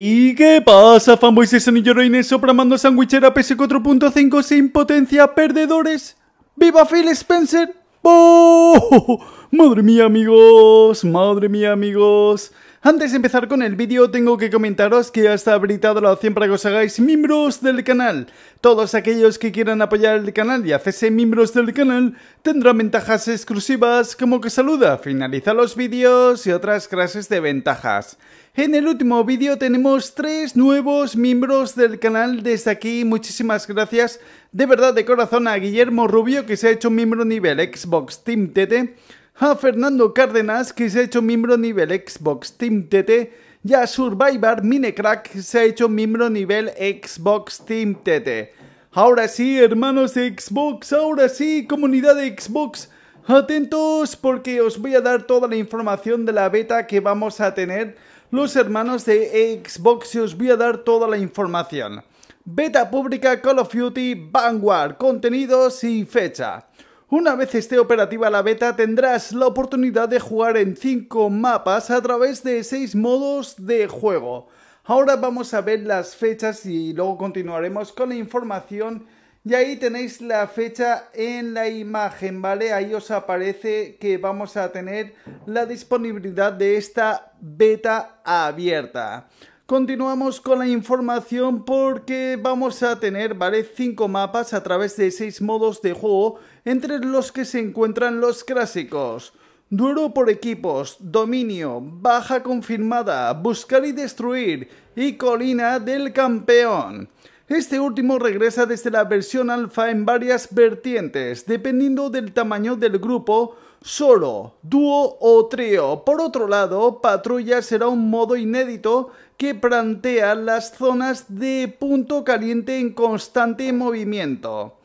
¿Y qué pasa, fanboys de Sony Reines mando sandwichera PS4.5 sin potencia, perdedores? ¡Viva Phil Spencer! ¡Oh! ¡Madre mía, amigos! ¡Madre mía, amigos! Antes de empezar con el vídeo tengo que comentaros que ya está habilitada la opción para que os hagáis miembros del canal. Todos aquellos que quieran apoyar el canal y hacerse miembros del canal tendrán ventajas exclusivas como que saluda, finaliza los vídeos y otras clases de ventajas. En el último vídeo tenemos tres nuevos miembros del canal. Desde aquí, muchísimas gracias de verdad de corazón a Guillermo Rubio, que se ha hecho miembro nivel Xbox Team TT, a Fernando Cárdenas, que se ha hecho miembro nivel Xbox Team TT, y a Survivor Minecrack, que se ha hecho miembro nivel Xbox Team TT. Ahora sí, hermanos de Xbox, ahora sí, comunidad de Xbox, atentos porque os voy a dar toda la información de la beta que vamos a tener los hermanos de Xbox y os voy a dar toda la información. Beta pública Call of Duty Vanguard, contenido y fecha. Una vez esté operativa la beta tendrás la oportunidad de jugar en 5 mapas a través de 6 modos de juego. Ahora vamos a ver las fechas y luego continuaremos con la información y ahí tenéis la fecha en la imagen, ¿vale? Ahí os aparece que vamos a tener la disponibilidad de esta beta abierta. Continuamos con la información porque vamos a tener, ¿vale? 5 mapas a través de 6 modos de juego, entre los que se encuentran los clásicos. Duelo por equipos, dominio, baja confirmada, buscar y destruir y colina del campeón. Este último regresa desde la versión alfa en varias vertientes, dependiendo del tamaño del grupo, solo, dúo o trío. Por otro lado, patrulla será un modo inédito que plantea las zonas de punto caliente en constante movimiento.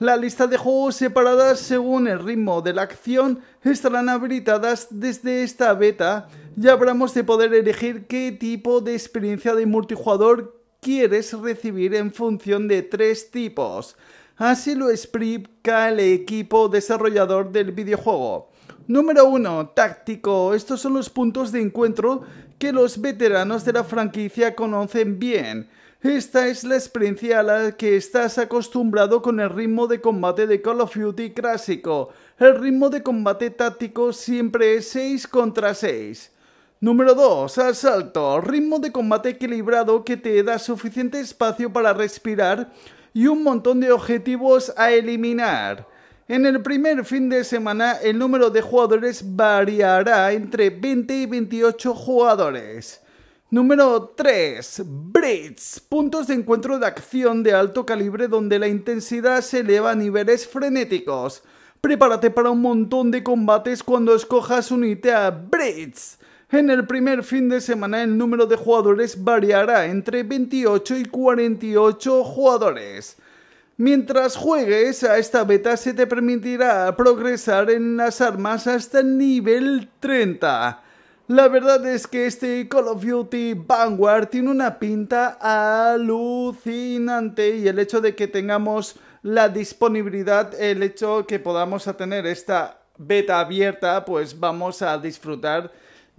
La lista de juegos separadas según el ritmo de la acción estarán habilitadas desde esta beta y habrámos de poder elegir qué tipo de experiencia de multijugador quieres recibir en función de tres tipos. Así lo explica el equipo desarrollador del videojuego. Número 1. Táctico. Estos son los puntos de encuentro que los veteranos de la franquicia conocen bien. Esta es la experiencia a la que estás acostumbrado con el ritmo de combate de Call of Duty clásico. El ritmo de combate táctico siempre es 6 contra 6. Número 2. Asalto. Ritmo de combate equilibrado que te da suficiente espacio para respirar y un montón de objetivos a eliminar. En el primer fin de semana el número de jugadores variará entre 20 y 28 jugadores. Número 3. Brits. Puntos de encuentro de acción de alto calibre donde la intensidad se eleva a niveles frenéticos. Prepárate para un montón de combates cuando escojas unirte a Brits. En el primer fin de semana el número de jugadores variará entre 28 y 48 jugadores. Mientras juegues a esta beta se te permitirá progresar en las armas hasta el nivel 30. La verdad es que este Call of Duty Vanguard tiene una pinta alucinante y el hecho de que tengamos la disponibilidad, el hecho que podamos tener esta beta abierta, pues vamos a disfrutar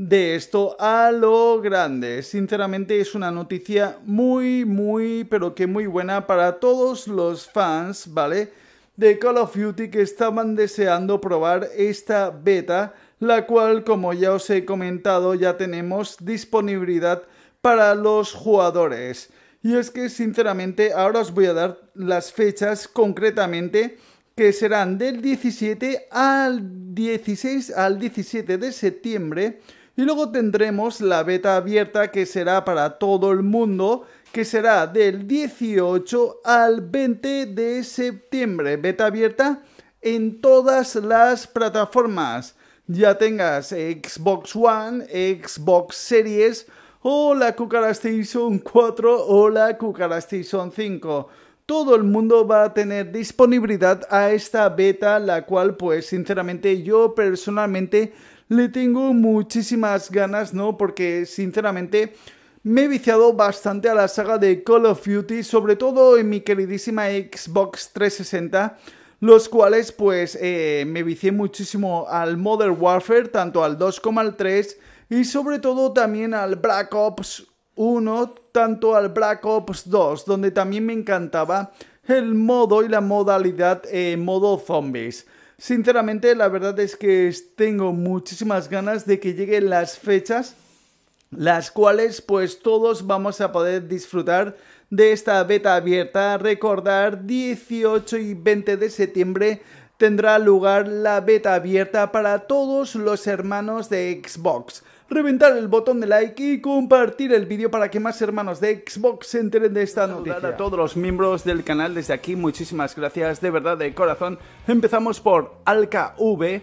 de esto a lo grande. Sinceramente es una noticia muy, muy, pero que muy buena para todos los fans, ¿vale? De Call of Duty que estaban deseando probar esta beta, la cual, como ya os he comentado, ya tenemos disponibilidad para los jugadores. Y es que, sinceramente, ahora os voy a dar las fechas concretamente que serán del 17 al 16 al 17 de septiembre y luego tendremos la beta abierta que será para todo el mundo, que será del 18 al 20 de septiembre. Beta abierta en todas las plataformas, ya tengas Xbox One, Xbox Series o la Cucara Station 4 o la Cucara Station 5 todo el mundo va a tener disponibilidad a esta beta, la cual pues sinceramente yo personalmente le tengo muchísimas ganas, ¿no? Porque sinceramente me he viciado bastante a la saga de Call of Duty, sobre todo en mi queridísima Xbox 360, los cuales pues eh, me vicié muchísimo al Modern Warfare, tanto al 2 como al 3, y sobre todo también al Black Ops 1, tanto al Black Ops 2, donde también me encantaba el modo y la modalidad eh, modo zombies. Sinceramente, la verdad es que tengo muchísimas ganas de que lleguen las fechas las cuales pues todos vamos a poder disfrutar de esta beta abierta. Recordar 18 y 20 de septiembre tendrá lugar la beta abierta para todos los hermanos de Xbox. Reventar el botón de like y compartir el vídeo para que más hermanos de Xbox se enteren de esta noticia. a todos los miembros del canal desde aquí, muchísimas gracias de verdad de corazón. Empezamos por AlkaV,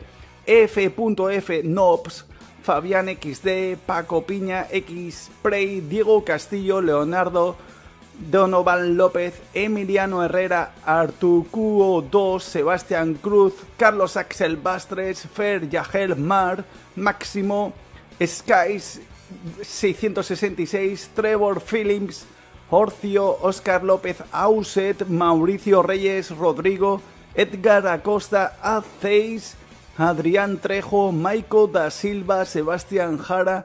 Knobs, Fabián XD, Paco Piña, X Prey, Diego Castillo, Leonardo, Donovan López, Emiliano Herrera, Artucuo 2, Sebastián Cruz, Carlos Axel Bastres, Fer Yagel Mar, Máximo, Skies 666, Trevor Phillips, Orcio, Oscar López Auset, Mauricio Reyes, Rodrigo, Edgar Acosta, a Adrián Trejo, Maico da Silva, Sebastián Jara,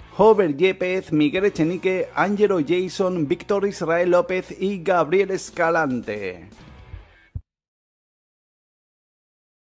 Hover Yepes, Miguel Echenique, Ángelo Jason, Víctor Israel López y Gabriel Escalante.